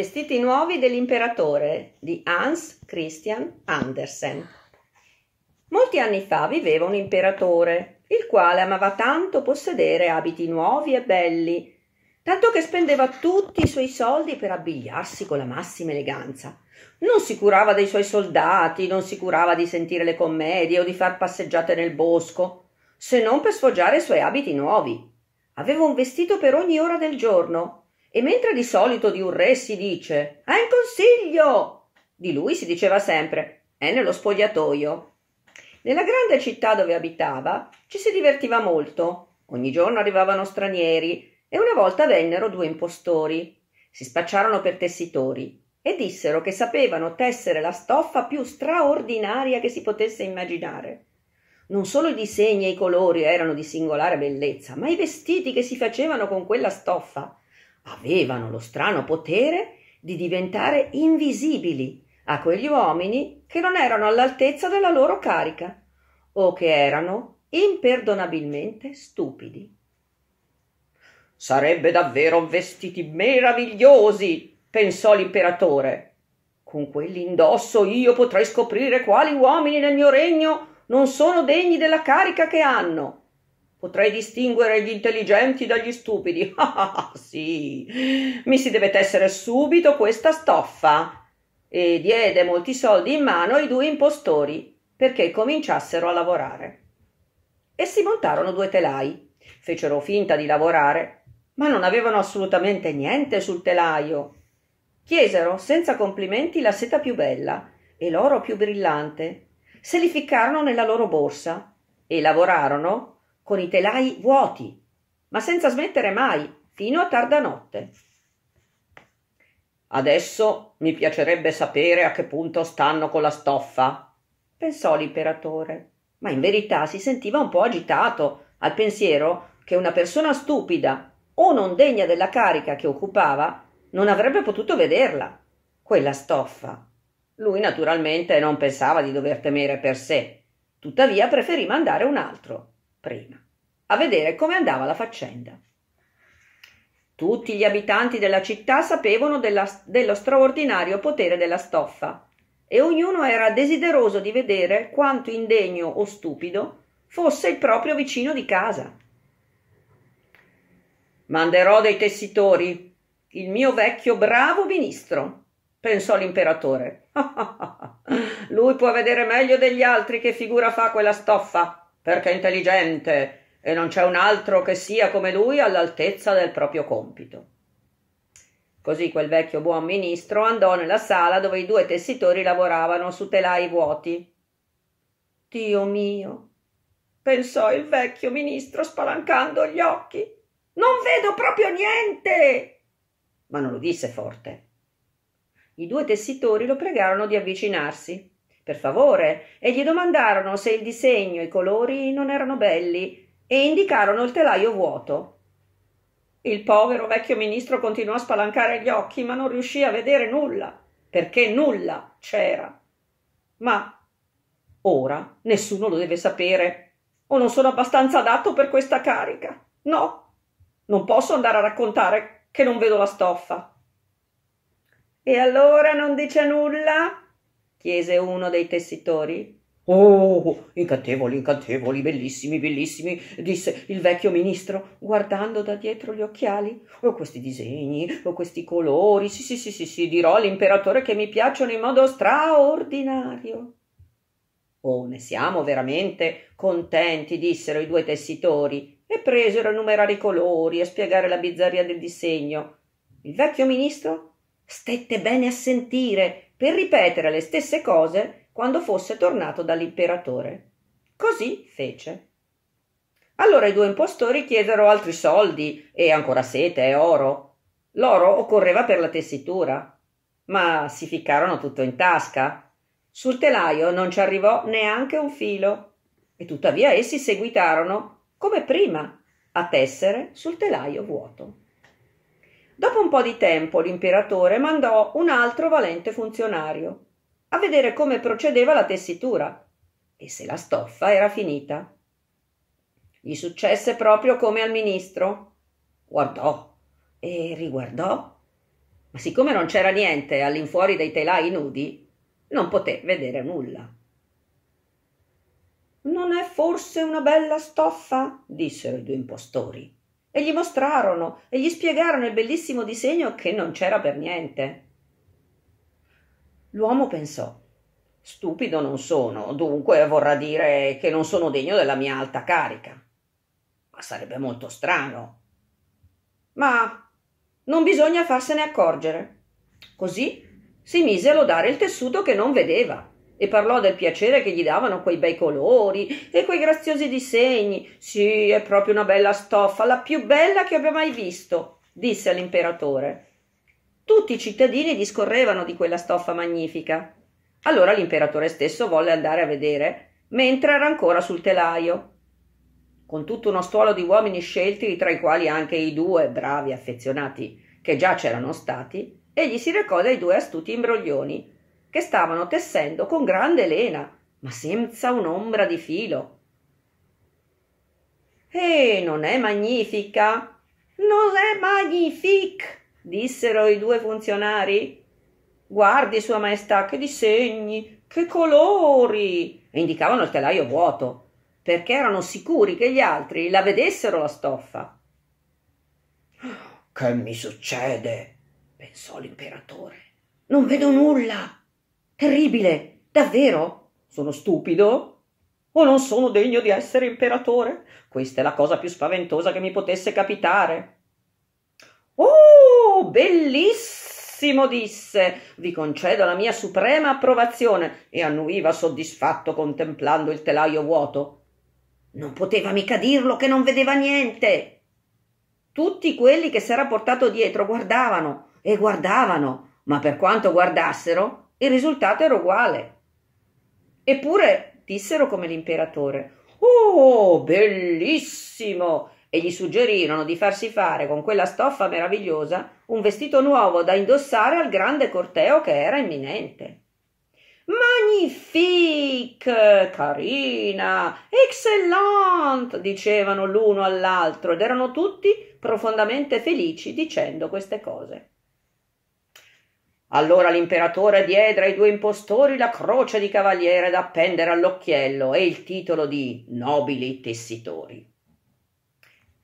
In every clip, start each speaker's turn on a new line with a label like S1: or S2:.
S1: vestiti nuovi dell'imperatore di Hans Christian Andersen. Molti anni fa viveva un imperatore, il quale amava tanto possedere abiti nuovi e belli, tanto che spendeva tutti i suoi soldi per abbigliarsi con la massima eleganza. Non si curava dei suoi soldati, non si curava di sentire le commedie o di far passeggiate nel bosco, se non per sfoggiare i suoi abiti nuovi. Aveva un vestito per ogni ora del giorno e mentre di solito di un re si dice «È in consiglio!», di lui si diceva sempre «È nello spogliatoio». Nella grande città dove abitava ci si divertiva molto. Ogni giorno arrivavano stranieri e una volta vennero due impostori. Si spacciarono per tessitori e dissero che sapevano tessere la stoffa più straordinaria che si potesse immaginare. Non solo i disegni e i colori erano di singolare bellezza, ma i vestiti che si facevano con quella stoffa avevano lo strano potere di diventare invisibili a quegli uomini che non erano all'altezza della loro carica o che erano imperdonabilmente stupidi. Sarebbe davvero vestiti meravigliosi, pensò l'imperatore. Con quelli indosso io potrei scoprire quali uomini nel mio regno non sono degni della carica che hanno Potrei distinguere gli intelligenti dagli stupidi. Ah, sì, mi si deve tessere subito questa stoffa. E diede molti soldi in mano ai due impostori perché cominciassero a lavorare. E si montarono due telai, fecero finta di lavorare, ma non avevano assolutamente niente sul telaio. Chiesero senza complimenti la seta più bella e l'oro più brillante, se li ficcarono nella loro borsa e lavorarono con i telai vuoti, ma senza smettere mai, fino a tarda notte. Adesso mi piacerebbe sapere a che punto stanno con la stoffa, pensò l'imperatore, ma in verità si sentiva un po' agitato al pensiero che una persona stupida o non degna della carica che occupava non avrebbe potuto vederla, quella stoffa. Lui naturalmente non pensava di dover temere per sé, tuttavia preferì mandare un altro prima, a vedere come andava la faccenda. Tutti gli abitanti della città sapevano della, dello straordinario potere della stoffa e ognuno era desideroso di vedere quanto indegno o stupido fosse il proprio vicino di casa. Manderò dei tessitori, il mio vecchio bravo ministro, pensò l'imperatore. Lui può vedere meglio degli altri che figura fa quella stoffa perché è intelligente e non c'è un altro che sia come lui all'altezza del proprio compito. Così quel vecchio buon ministro andò nella sala dove i due tessitori lavoravano su telai vuoti. Dio mio, pensò il vecchio ministro spalancando gli occhi. Non vedo proprio niente. Ma non lo disse forte. I due tessitori lo pregarono di avvicinarsi per favore, e gli domandarono se il disegno e i colori non erano belli e indicarono il telaio vuoto. Il povero vecchio ministro continuò a spalancare gli occhi, ma non riuscì a vedere nulla, perché nulla c'era. Ma ora nessuno lo deve sapere, o non sono abbastanza adatto per questa carica. No, non posso andare a raccontare che non vedo la stoffa. E allora non dice nulla? chiese uno dei tessitori. Oh, incantevoli, incantevoli, bellissimi, bellissimi, disse il vecchio ministro, guardando da dietro gli occhiali. Oh, questi disegni, oh, questi colori, sì, sì, sì, sì, sì, dirò all'imperatore che mi piacciono in modo straordinario. Oh, ne siamo veramente contenti, dissero i due tessitori, e presero a numerare i colori e a spiegare la bizzarria del disegno. Il vecchio ministro stette bene a sentire per ripetere le stesse cose quando fosse tornato dall'imperatore. Così fece. Allora i due impostori chiesero altri soldi e ancora sete e oro. L'oro occorreva per la tessitura, ma si ficcarono tutto in tasca. Sul telaio non ci arrivò neanche un filo e tuttavia essi seguitarono, come prima, a tessere sul telaio vuoto. Dopo un po' di tempo l'imperatore mandò un altro valente funzionario a vedere come procedeva la tessitura e se la stoffa era finita. Gli successe proprio come al ministro. Guardò e riguardò, ma siccome non c'era niente all'infuori dei telai nudi, non poté vedere nulla. Non è forse una bella stoffa? dissero i due impostori e gli mostrarono e gli spiegarono il bellissimo disegno che non c'era per niente. L'uomo pensò Stupido non sono, dunque vorrà dire che non sono degno della mia alta carica. Ma sarebbe molto strano. Ma non bisogna farsene accorgere. Così si mise a lodare il tessuto che non vedeva e parlò del piacere che gli davano quei bei colori e quei graziosi disegni. Sì, è proprio una bella stoffa, la più bella che abbia mai visto, disse all'imperatore. Tutti i cittadini discorrevano di quella stoffa magnifica. Allora l'imperatore stesso volle andare a vedere, mentre era ancora sul telaio. Con tutto uno stuolo di uomini scelti, tra i quali anche i due bravi affezionati che già c'erano stati, egli si recò dai due astuti imbroglioni che stavano tessendo con grande lena, ma senza un'ombra di filo. E non è magnifica? Non è magnifique, dissero i due funzionari. Guardi, Sua Maestà, che disegni, che colori! E indicavano il telaio vuoto, perché erano sicuri che gli altri la vedessero la stoffa. Che mi succede? pensò l'imperatore. Non vedo nulla. Terribile! Davvero? Sono stupido? O non sono degno di essere imperatore? Questa è la cosa più spaventosa che mi potesse capitare. Oh, bellissimo, disse. Vi concedo la mia suprema approvazione e annuiva soddisfatto contemplando il telaio vuoto. Non poteva mica dirlo che non vedeva niente. Tutti quelli che s'era portato dietro guardavano e guardavano, ma per quanto guardassero, il risultato era uguale. Eppure dissero come l'imperatore: Oh, bellissimo! e gli suggerirono di farsi fare con quella stoffa meravigliosa un vestito nuovo da indossare al grande corteo che era imminente. Magnifique, carina, excellente, dicevano l'uno all'altro ed erano tutti profondamente felici dicendo queste cose. Allora l'imperatore diede ai due impostori la croce di cavaliere da appendere all'occhiello e il titolo di nobili tessitori.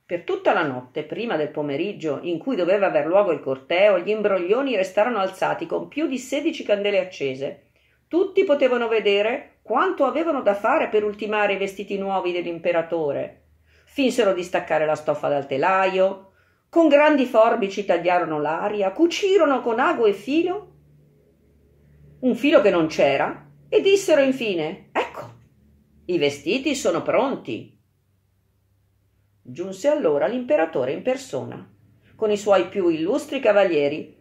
S1: Per tutta la notte, prima del pomeriggio in cui doveva aver luogo il corteo, gli imbroglioni restarono alzati con più di sedici candele accese. Tutti potevano vedere quanto avevano da fare per ultimare i vestiti nuovi dell'imperatore. Finsero di staccare la stoffa dal telaio, con grandi forbici tagliarono l'aria, cucirono con ago e filo un filo che non c'era e dissero infine: Ecco, i vestiti sono pronti. Giunse allora l'imperatore in persona, con i suoi più illustri cavalieri,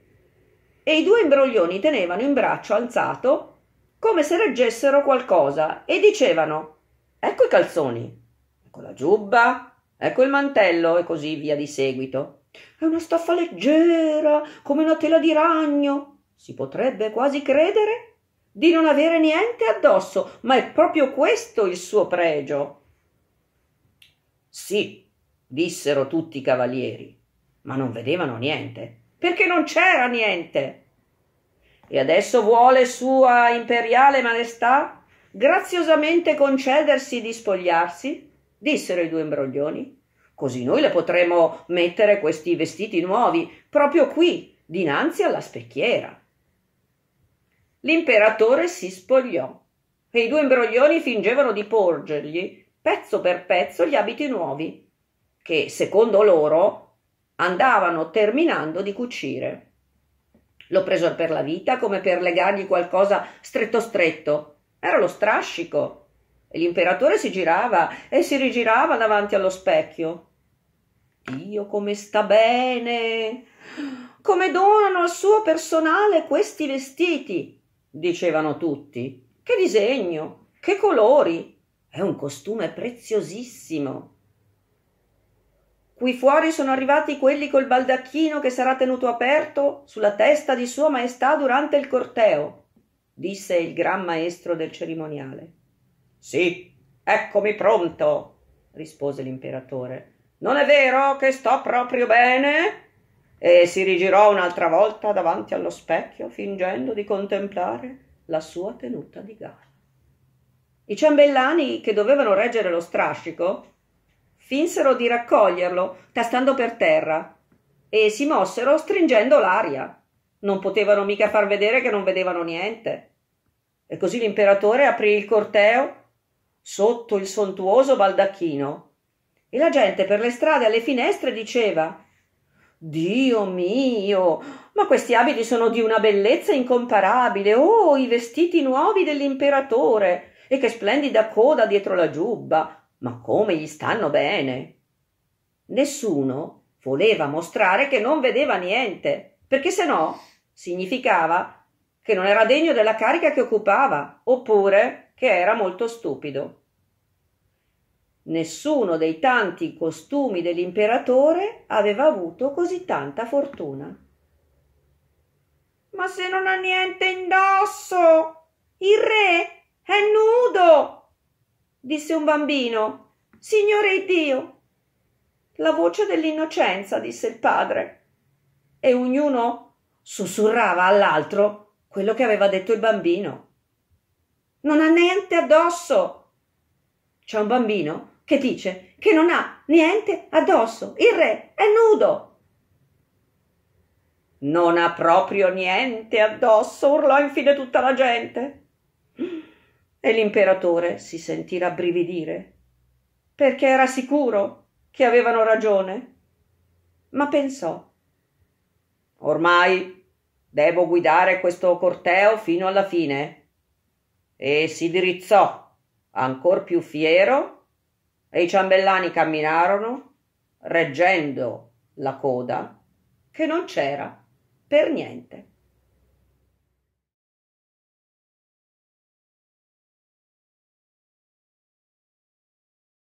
S1: e i due imbroglioni tenevano in braccio alzato come se reggessero qualcosa e dicevano: Ecco i calzoni, ecco la giubba, Ecco il mantello e così via di seguito. È una stoffa leggera, come una tela di ragno. Si potrebbe quasi credere di non avere niente addosso, ma è proprio questo il suo pregio. Sì, dissero tutti i cavalieri, ma non vedevano niente, perché non c'era niente. E adesso vuole Sua Imperiale Maestà graziosamente concedersi di spogliarsi? dissero i due imbroglioni. Così noi le potremo mettere questi vestiti nuovi, proprio qui, dinanzi alla specchiera. L'imperatore si spogliò e i due imbroglioni fingevano di porgergli, pezzo per pezzo, gli abiti nuovi, che, secondo loro, andavano terminando di cucire. Lo presero per la vita come per legargli qualcosa stretto stretto. Era lo strascico e l'imperatore si girava e si rigirava davanti allo specchio. Dio come sta bene! Come donano al suo personale questi vestiti! dicevano tutti. Che disegno! Che colori! È un costume preziosissimo. Qui fuori sono arrivati quelli col baldacchino che sarà tenuto aperto sulla testa di Sua Maestà durante il corteo, disse il Gran Maestro del cerimoniale. Sì, eccomi pronto, rispose l'imperatore. Non è vero che sto proprio bene? E si rigirò un'altra volta davanti allo specchio, fingendo di contemplare la sua tenuta di gara. I ciambellani, che dovevano reggere lo strascico, finsero di raccoglierlo, tastando per terra, e si mossero stringendo l'aria. Non potevano mica far vedere che non vedevano niente. E così l'imperatore aprì il corteo sotto il sontuoso baldacchino. E la gente per le strade alle finestre diceva Dio mio, ma questi abiti sono di una bellezza incomparabile. Oh, i vestiti nuovi dell'imperatore. E che splendida coda dietro la giubba. Ma come gli stanno bene. Nessuno voleva mostrare che non vedeva niente, perché se no significava che non era degno della carica che occupava, oppure che era molto stupido. Nessuno dei tanti costumi dell'imperatore aveva avuto così tanta fortuna. Ma se non ha niente indosso! Il re è nudo! disse un bambino. Signore Dio! La voce dell'innocenza, disse il padre. E ognuno sussurrava all'altro quello che aveva detto il bambino non ha niente addosso. C'è un bambino che dice che non ha niente addosso, il re è nudo. Non ha proprio niente addosso, urlò infine tutta la gente. E l'imperatore si sentì rabbrividire, perché era sicuro che avevano ragione. Ma pensò, ormai devo guidare questo corteo fino alla fine e si dirizzò, ancor più fiero, e i ciambellani camminarono, reggendo la coda, che non c'era per niente.